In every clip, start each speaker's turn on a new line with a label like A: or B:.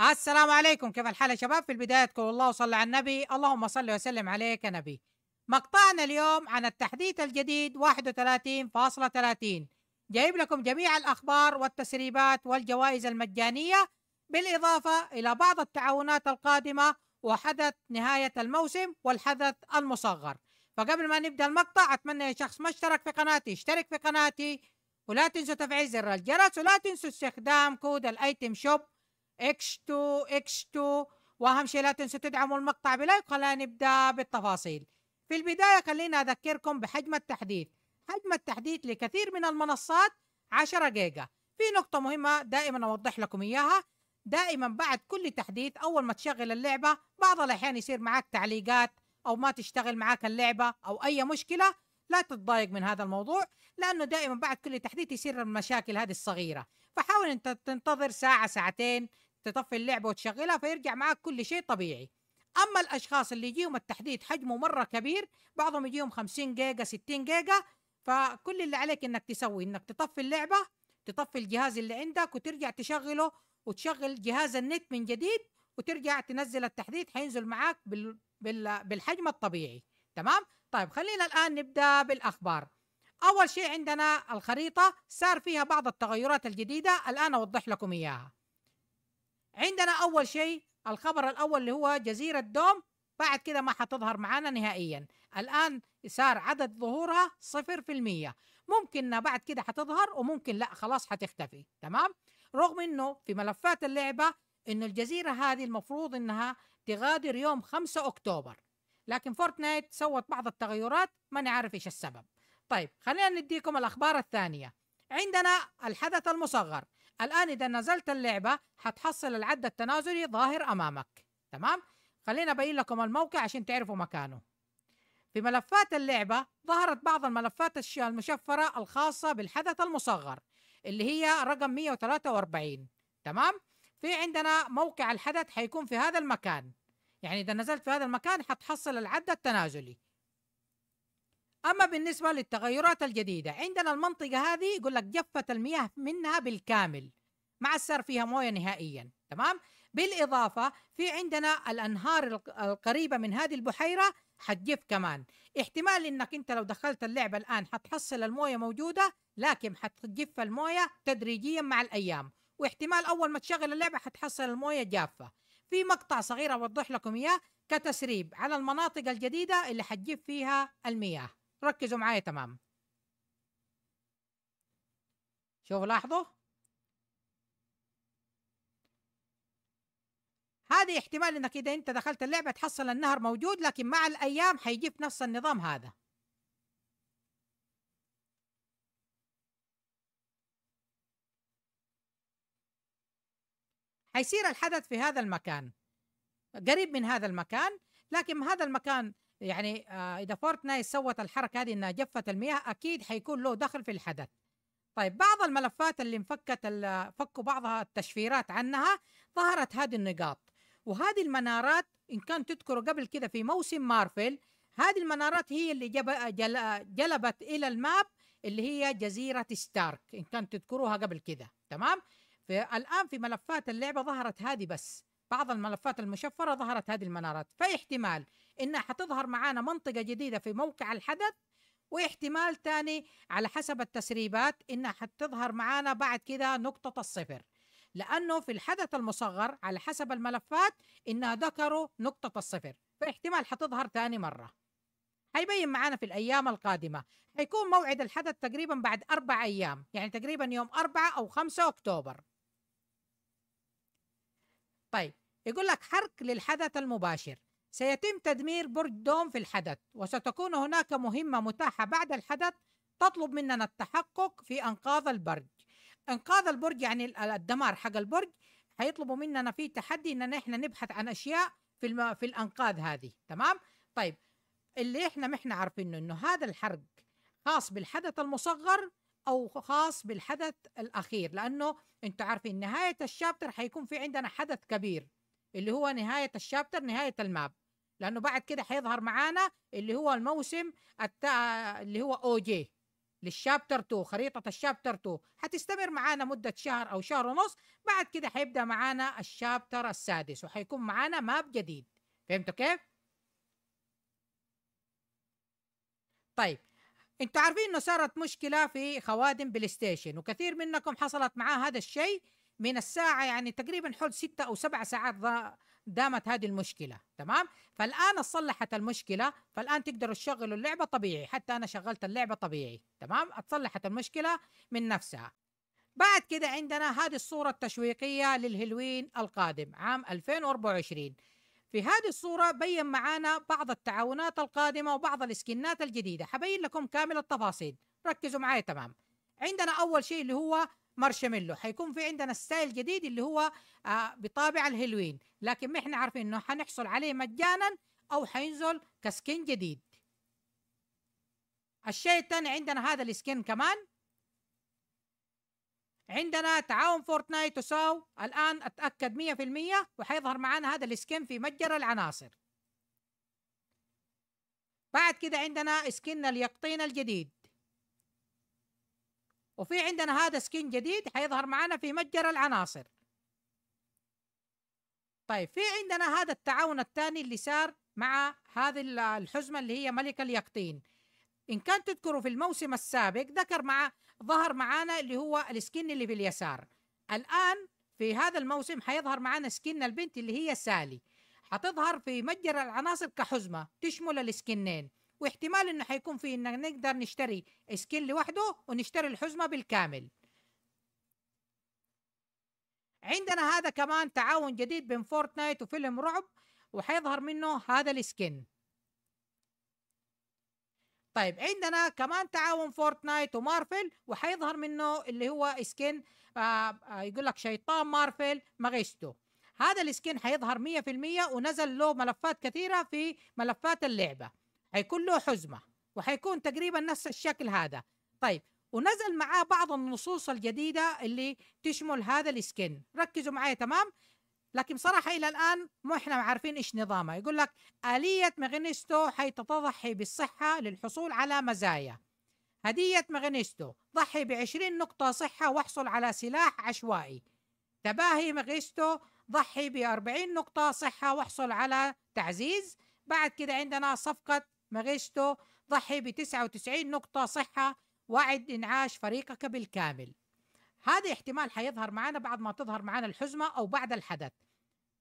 A: السلام عليكم كيف الحال يا شباب في البداية تقول الله وصلى على النبي اللهم صل وسلم عليك يا نبي مقطعنا اليوم عن التحديث الجديد 31.30 جايب لكم جميع الأخبار والتسريبات والجوائز المجانية بالإضافة إلى بعض التعاونات القادمة وحدث نهاية الموسم والحدث المصغر فقبل ما نبدأ المقطع أتمنى يا شخص ما اشترك في قناتي اشترك في قناتي ولا تنسوا تفعيل زر الجرس ولا تنسوا استخدام كود الايتم شوب اكس 2 اكس 2 واهم شيء لا تنسوا تدعموا المقطع بلايك خلينا نبدا بالتفاصيل في البدايه خلينا اذكركم بحجم التحديث حجم التحديث لكثير من المنصات 10 جيجا في نقطة مهمة دائما أوضح لكم إياها دائما بعد كل تحديث أول ما تشغل اللعبة بعض الأحيان يصير معك تعليقات أو ما تشتغل معك اللعبة أو أي مشكلة لا تتضايق من هذا الموضوع لأنه دائما بعد كل تحديث يصير المشاكل هذه الصغيرة فحاول أنت تنتظر ساعة ساعتين تطفي اللعبه وتشغلها فيرجع معك كل شيء طبيعي اما الاشخاص اللي يجيهم التحديث حجمه مره كبير بعضهم يجيهم 50 جيجا 60 جيجا فكل اللي عليك انك تسوي انك تطفي اللعبه تطفي الجهاز اللي عندك وترجع تشغله وتشغل جهاز النت من جديد وترجع تنزل التحديث حينزل معاك بال... بال... بالحجم الطبيعي تمام طيب خلينا الان نبدا بالاخبار اول شيء عندنا الخريطه صار فيها بعض التغيرات الجديده الان اوضح لكم اياها عندنا اول شيء الخبر الاول اللي هو جزيره دوم بعد كده ما حتظهر معانا نهائيا الان صار عدد ظهورها صفر في المية ممكن بعد كده حتظهر وممكن لا خلاص حتختفي تمام رغم انه في ملفات اللعبه انه الجزيره هذه المفروض انها تغادر يوم 5 اكتوبر لكن فورتنايت سوت بعض التغيرات ما نعرف ايش السبب طيب خلينا نديكم الاخبار الثانيه عندنا الحدث المصغر الآن إذا نزلت اللعبة حتحصل العد التنازلي ظاهر أمامك تمام؟ خلينا أبين لكم الموقع عشان تعرفوا مكانه في ملفات اللعبة ظهرت بعض الملفات المشفرة الخاصة بالحدث المصغر اللي هي رقم 143 تمام؟ في عندنا موقع الحدث حيكون في هذا المكان يعني إذا نزلت في هذا المكان حتحصل العد التنازلي أما بالنسبة للتغيرات الجديدة عندنا المنطقة هذه يقول لك جفت المياه منها بالكامل ما عاد صار فيها مويه نهائيا تمام بالإضافة في عندنا الأنهار القريبة من هذه البحيرة حتجف كمان احتمال انك انت لو دخلت اللعبة الآن حتحصل المويه موجودة لكن حتجف المويه تدريجيا مع الأيام واحتمال أول ما تشغل اللعبة حتحصل المويه جافة في مقطع صغير أوضح لكم إياه كتسريب على المناطق الجديدة اللي حتجف فيها المياه ركزوا معايا تمام شوفوا لاحظوا هذه احتمال انك اذا انت دخلت اللعبه تحصل النهر موجود لكن مع الايام حيجيب في نفس النظام هذا حيصير الحدث في هذا المكان قريب من هذا المكان لكن هذا المكان يعني آه، اذا فورتنايت سوت الحركه هذه انها جفت المياه اكيد حيكون له دخل في الحدث طيب بعض الملفات اللي انفكت فكوا بعضها التشفيرات عنها ظهرت هذه النقاط وهذه المنارات ان كان تذكروا قبل كذا في موسم مارفل هذه المنارات هي اللي جب جلبت الى الماب اللي هي جزيره ستارك ان كان تذكروها قبل كذا تمام فالان في ملفات اللعبه ظهرت هذه بس بعض الملفات المشفرة ظهرت هذه المنارات فاحتمال إنها حتظهر معانا منطقة جديدة في موقع الحدث واحتمال تاني على حسب التسريبات إنها حتظهر معانا بعد كده نقطة الصفر لأنه في الحدث المصغر على حسب الملفات إنها ذكروا نقطة الصفر فاحتمال حتظهر تاني مرة هيبين معانا في الأيام القادمة هيكون موعد الحدث تقريبا بعد أربع أيام يعني تقريبا يوم أربعة أو خمسة أكتوبر طيب يقول لك حرق للحدث المباشر سيتم تدمير برج دوم في الحدث وستكون هناك مهمة متاحة بعد الحدث تطلب مننا التحقق في انقاذ البرج انقاذ البرج يعني الدمار حق البرج هيطلبوا مننا في تحدي ان احنا نبحث عن اشياء في الم... في الانقاذ هذه تمام طيب اللي احنا ما احنا عارفينه انه هذا الحرق خاص بالحدث المصغر او خاص بالحدث الاخير لانه انتم عارفين نهايه الشابتر حيكون في عندنا حدث كبير اللي هو نهايه الشابتر نهايه الماب لانه بعد كده حيظهر معانا اللي هو الموسم التا... اللي هو او جي للشابتر 2 خريطه الشابتر 2 حتستمر معانا مده شهر او شهر ونص بعد كده حيبدا معانا الشابتر السادس وحيكون معانا ماب جديد فهمتوا كيف؟ طيب انتوا عارفين انه صارت مشكله في خوادم بلاي ستيشن وكثير منكم حصلت معاه هذا الشيء من الساعه يعني تقريبا حول ستة او سبع ساعات دامت هذه المشكلة تمام فالآن اتصلحت المشكلة فالآن تقدروا تشغلوا اللعبة طبيعي حتى أنا شغلت اللعبة طبيعي تمام اتصلحت المشكلة من نفسها بعد كده عندنا هذه الصورة التشويقية للهلوين القادم عام 2024 في هذه الصورة بين معانا بعض التعاونات القادمة وبعض الاسكنات الجديدة حبين لكم كامل التفاصيل ركزوا معايا تمام عندنا أول شيء اللي هو مارشميلو حيكون في عندنا ستايل جديد اللي هو آه بطابع الهيلوين لكن ما احنا عارفين انه حنحصل عليه مجانا او حينزل كسكين جديد الشيء الثاني عندنا هذا السكين كمان عندنا تعاون فورتنايت وساو الآن أتأكد 100% وحيظهر معانا هذا السكين في متجر العناصر بعد كده عندنا سكين اليقطين الجديد وفي عندنا هذا سكين جديد حيظهر معانا في متجر العناصر طيب في عندنا هذا التعاون الثاني اللي صار مع هذه الحزمة اللي هي ملك اليقطين ان كان تذكروا في الموسم السابق ذكر مع ظهر معانا اللي هو السكن اللي في اليسار الان في هذا الموسم حيظهر معانا سكن البنت اللي هي سالي حتظهر في متجر العناصر كحزمة تشمل السكنين واحتمال انه حيكون في إن نقدر نشتري سكن لوحده ونشتري الحزمة بالكامل عندنا هذا كمان تعاون جديد بين فورتنايت وفيلم رعب وحيظهر منه هذا السكن طيب عندنا كمان تعاون فورتنايت ومارفل وحيظهر منه اللي هو سكين آه،, آه يقول لك شيطان مارفل ماغيستو هذا السكين حيظهر 100% ونزل له ملفات كثيرة في ملفات اللعبة حيكون له حزمة وحيكون تقريبا نفس الشكل هذا طيب ونزل معاه بعض النصوص الجديدة اللي تشمل هذا السكين ركزوا معي تمام لكن بصراحة إلى الآن مو إحنا عارفين إيش نظامها يقول لك آلية مغنيستو حيث تضحي بالصحة للحصول على مزايا هدية مغنيستو ضحي بعشرين نقطة صحة واحصل على سلاح عشوائي تباهي مغنيستو ضحي بأربعين نقطة صحة واحصل على تعزيز بعد كده عندنا صفقة مغيستو ضحي بتسعة وتسعين نقطة صحة وعد إنعاش فريقك بالكامل هذا احتمال حيظهر معنا بعد ما تظهر معنا الحزمه او بعد الحدث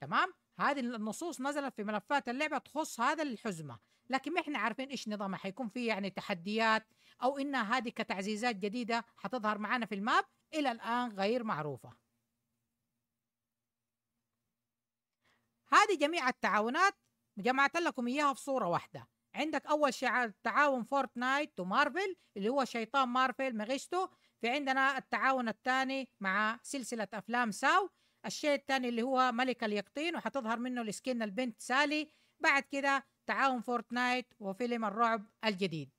A: تمام هذه النصوص نزلت في ملفات اللعبه تخص هذا الحزمه لكن ما احنا عارفين ايش نظامها حيكون في يعني تحديات او انها هذه كتعزيزات جديده حتظهر معنا في الماب الى الان غير معروفه هذه جميع التعاونات جمعت لكم اياها في صوره واحده عندك اول شعار تعاون فورتنايت ومارفل اللي هو شيطان مارفل مغشتو في عندنا التعاون الثاني مع سلسلة أفلام ساو الشيء الثاني اللي هو ملك اليقطين وحتظهر منه السكين البنت سالي بعد كده تعاون فورتنايت وفيلم الرعب الجديد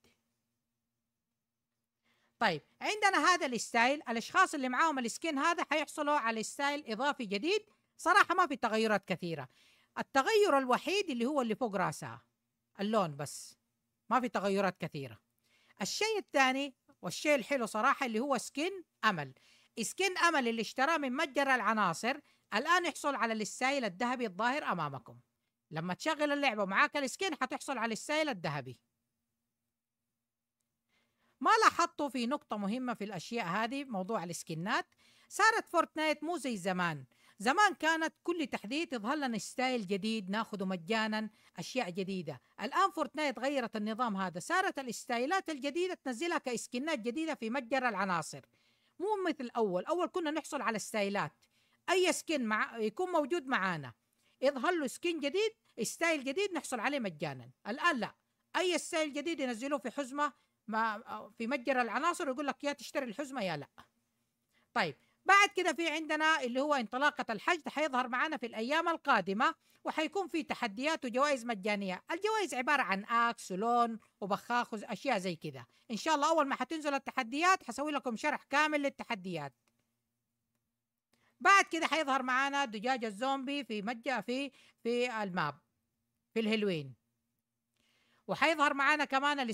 A: طيب عندنا هذا الستايل الاشخاص اللي معاهم السكين هذا حيحصلوا على ستايل اضافي جديد صراحه ما في تغيرات كثيره التغير الوحيد اللي هو اللي فوق راسها اللون بس ما في تغيرات كثيره الشيء الثاني والشيء الحلو صراحة اللي هو سكين أمل سكين أمل اللي اشتراه من متجر العناصر الآن يحصل على السائل الذهبي الظاهر أمامكم لما تشغل اللعبة معاك السكين حتحصل على السائل الذهبي ما لاحظتوا في نقطة مهمة في الأشياء هذه موضوع السكنات صارت فورتنايت مو زي زمان زمان كانت كل تحديث يظهر لنا ستايل جديد ناخذه مجانا اشياء جديده الان فورتنايت غيرت النظام هذا صارت الستايلات الجديده تنزلها كاسكنات جديده في متجر العناصر مو مثل اول اول كنا نحصل على ستايلات اي سكن مع يكون موجود معانا يظهر له سكين جديد ستايل جديد نحصل عليه مجانا الان لا اي ستايل جديد ينزلوه في حزمه ما في متجر العناصر ويقول لك يا تشتري الحزمه يا لا طيب بعد كده في عندنا اللي هو انطلاقة الحج حيظهر معنا في الأيام القادمة وحيكون في تحديات وجوائز مجانية الجوائز عبارة عن أكس ولون وبخاخ أشياء زي كده إن شاء الله أول ما حتنزل التحديات حسوي لكم شرح كامل للتحديات بعد كده حيظهر معانا دجاج الزومبي في مجة في في الماب في الهلوين وحيظهر معانا كمان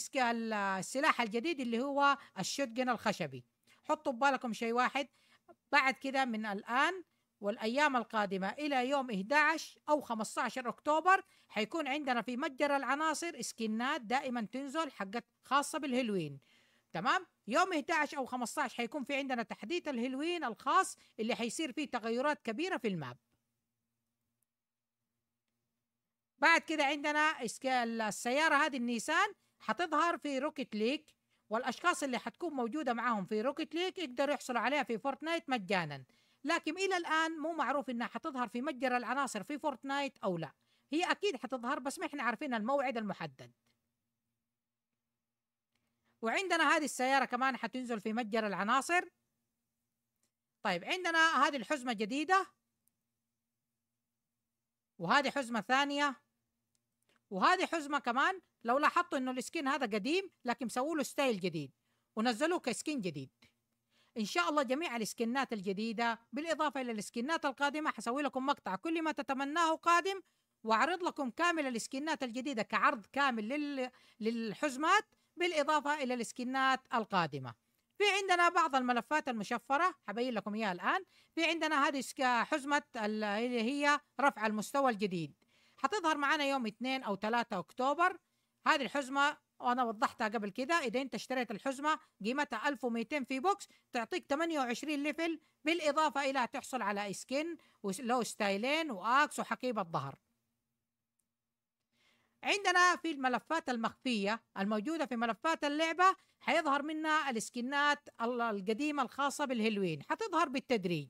A: السلاح الجديد اللي هو الشوتجن الخشبي حطوا ببالكم شيء واحد بعد كده من الآن والأيام القادمة إلى يوم 11 أو 15 أكتوبر حيكون عندنا في متجر العناصر سكنات دائما تنزل حقت خاصة بالهلوين تمام يوم 11 أو 15 حيكون في عندنا تحديث الهلوين الخاص اللي حيصير فيه تغيرات كبيرة في الماب بعد كده عندنا السيارة هذه النيسان حتظهر في روكيت ليك والاشخاص اللي حتكون موجوده معاهم في روكيت ليج يقدروا يحصلوا عليها في فورتنايت مجانا لكن الى الان مو معروف انها حتظهر في متجر العناصر في فورتنايت او لا هي اكيد حتظهر بس ما احنا عارفين الموعد المحدد وعندنا هذه السياره كمان حتنزل في متجر العناصر طيب عندنا هذه الحزمه جديده وهذه حزمه ثانيه وهذه حزمه كمان لو لاحظتوا انه السكين هذا قديم لكن سووا له ستايل جديد ونزلوه كسكين جديد ان شاء الله جميع السكنات الجديده بالاضافه الى السكنات القادمه حسوي لكم مقطع كل ما تتمناه قادم واعرض لكم كامل السكنات الجديده كعرض كامل لل... للحزمات بالاضافه الى السكنات القادمه في عندنا بعض الملفات المشفره حبين لكم اياها الان في عندنا هذه حزمه اللي هي رفع المستوى الجديد حتظهر معنا يوم 2 او 3 اكتوبر هذه الحزمه وانا وضحتها قبل كده اذا انت اشتريت الحزمه قيمتها 1200 في بوكس تعطيك 28 ليفل بالاضافه الى تحصل على سكين ولو ستايلين واكس وحقيبه ظهر عندنا في الملفات المخفية الموجودة في ملفات اللعبة حيظهر منها الاسكنات القديمة الخاصة بالهلوين حتظهر بالتدريج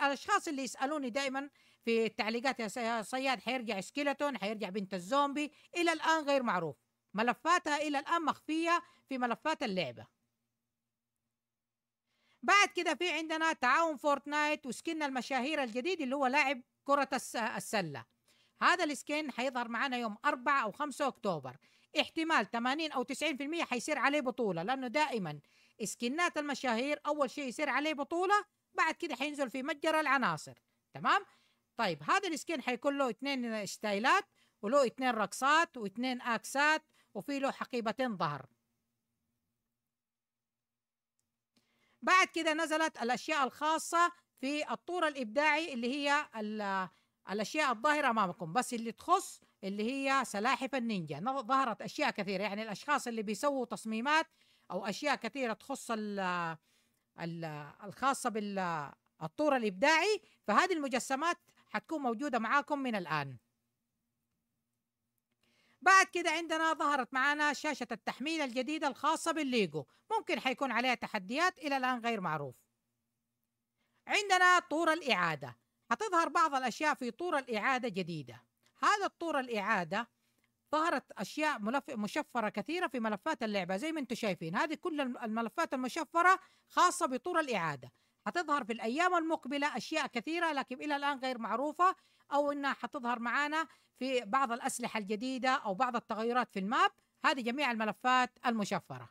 A: الأشخاص اللي يسألوني دائما في التعليقات يا صياد حيرجع سكيلتون حيرجع بنت الزومبي الى الان غير معروف ملفاتها الى الان مخفيه في ملفات اللعبه بعد كده في عندنا تعاون فورتنايت وسكن المشاهير الجديد اللي هو لاعب كرة السلة هذا السكين حيظهر معنا يوم 4 أو 5 أكتوبر احتمال 80 أو 90% حيصير عليه بطولة لأنه دائما سكنات المشاهير أول شيء يصير عليه بطولة بعد كده حينزل في متجر العناصر تمام طيب هذا السكين حيكون له اثنين ستايلات وله اثنين رقصات واثنين اكسات وفي له حقيبتين ظهر بعد كده نزلت الاشياء الخاصه في الطور الابداعي اللي هي الاشياء الظاهره امامكم بس اللي تخص اللي هي سلاحف النينجا ظهرت اشياء كثيره يعني الاشخاص اللي بيسووا تصميمات او اشياء كثيره تخص ال الخاصه بال الطور الابداعي فهذه المجسمات حتكون موجوده معاكم من الان بعد كده عندنا ظهرت معنا شاشة التحميل الجديدة الخاصة بالليجو ممكن حيكون عليها تحديات إلى الآن غير معروف عندنا طور الإعادة حتظهر بعض الأشياء في طور الإعادة جديدة هذا الطور الإعادة ظهرت أشياء ملف... مشفرة كثيرة في ملفات اللعبة زي ما انتم شايفين هذه كل الملفات المشفرة خاصة بطور الإعادة حتظهر في الأيام المقبلة أشياء كثيرة لكن إلى الآن غير معروفة أو إنها حتظهر معانا في بعض الأسلحة الجديدة أو بعض التغيرات في الماب هذه جميع الملفات المشفرة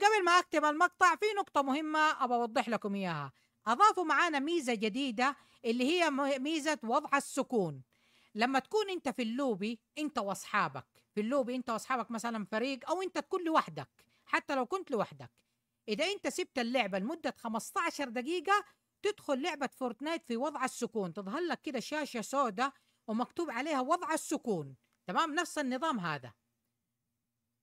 A: قبل ما أكتم المقطع في نقطة مهمة أبى أوضح لكم إياها أضافوا معانا ميزة جديدة اللي هي ميزة وضع السكون لما تكون أنت في اللوبي أنت وأصحابك في اللوبي أنت وأصحابك مثلا فريق أو أنت تكون لوحدك حتى لو كنت لوحدك اذا انت سبت اللعبه لمده 15 دقيقه تدخل لعبه فورتنايت في وضع السكون تظهر لك كده شاشه سوداء ومكتوب عليها وضع السكون تمام نفس النظام هذا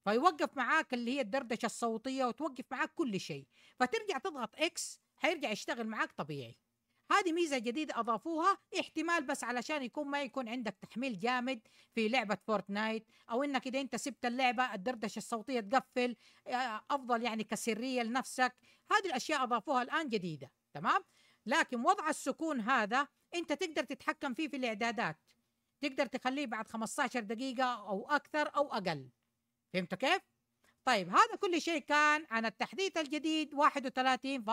A: فيوقف معاك اللي هي الدردشه الصوتيه وتوقف معاك كل شيء فترجع تضغط اكس حيرجع يشتغل معاك طبيعي هذه ميزه جديده اضافوها احتمال بس علشان يكون ما يكون عندك تحميل جامد في لعبه فورتنايت او انك اذا انت سبت اللعبه الدردشه الصوتيه تقفل آه، افضل يعني كسريه لنفسك هذه الاشياء اضافوها الان جديده تمام لكن وضع السكون هذا انت تقدر تتحكم فيه في الاعدادات تقدر تخليه بعد 15 دقيقه او اكثر او اقل فهمتوا كيف طيب هذا كل شيء كان عن التحديث الجديد 31.30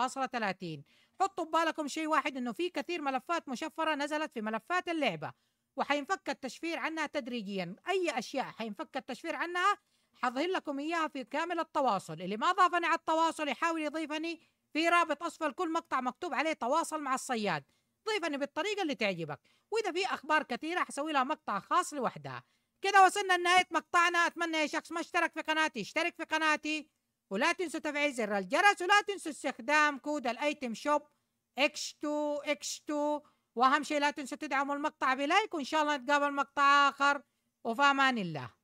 A: حطوا ببالكم شيء واحد انه في كثير ملفات مشفره نزلت في ملفات اللعبه وحينفك التشفير عنها تدريجيا اي اشياء حينفك التشفير عنها حظهر لكم اياها في كامل التواصل اللي ما ضافني على التواصل يحاول يضيفني في رابط اسفل كل مقطع مكتوب عليه تواصل مع الصياد ضيفني بالطريقه اللي تعجبك واذا في اخبار كثيره حسوي لها مقطع خاص لوحدها كده وصلنا لنهايه مقطعنا اتمنى يا شخص ما اشترك في قناتي اشترك في قناتي ولا تنسوا تفعيل زر الجرس ولا تنسوا استخدام كود الايتم شوب X2 X2 واهم شيء لا تنسوا تدعموا المقطع بلايك وان شاء الله نتقابل مقطع اخر وفي امان الله